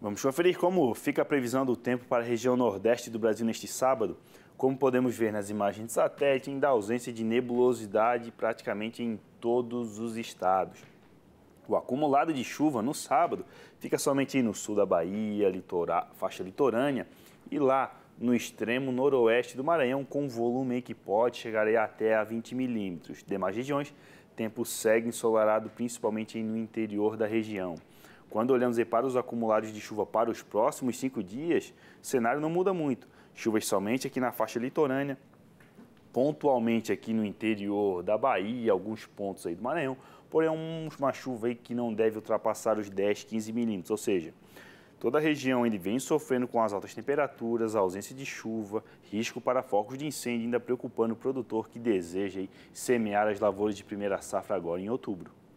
Vamos conferir como fica a previsão do tempo para a região nordeste do Brasil neste sábado. Como podemos ver nas imagens de satélite, ainda há ausência de nebulosidade praticamente em todos os estados. O acumulado de chuva no sábado fica somente no sul da Bahia, litoral, faixa litorânea e lá no extremo noroeste do Maranhão, com volume que pode chegar até a 20 milímetros. Demais regiões, tempo segue ensolarado, principalmente no interior da região. Quando olhamos para os acumulados de chuva para os próximos cinco dias, o cenário não muda muito. Chuvas somente aqui na faixa litorânea, pontualmente aqui no interior da Bahia, alguns pontos aí do Maranhão, porém uma chuva aí que não deve ultrapassar os 10, 15 milímetros, ou seja, toda a região ainda vem sofrendo com as altas temperaturas, a ausência de chuva, risco para focos de incêndio, ainda preocupando o produtor que deseja semear as lavouras de primeira safra agora em outubro.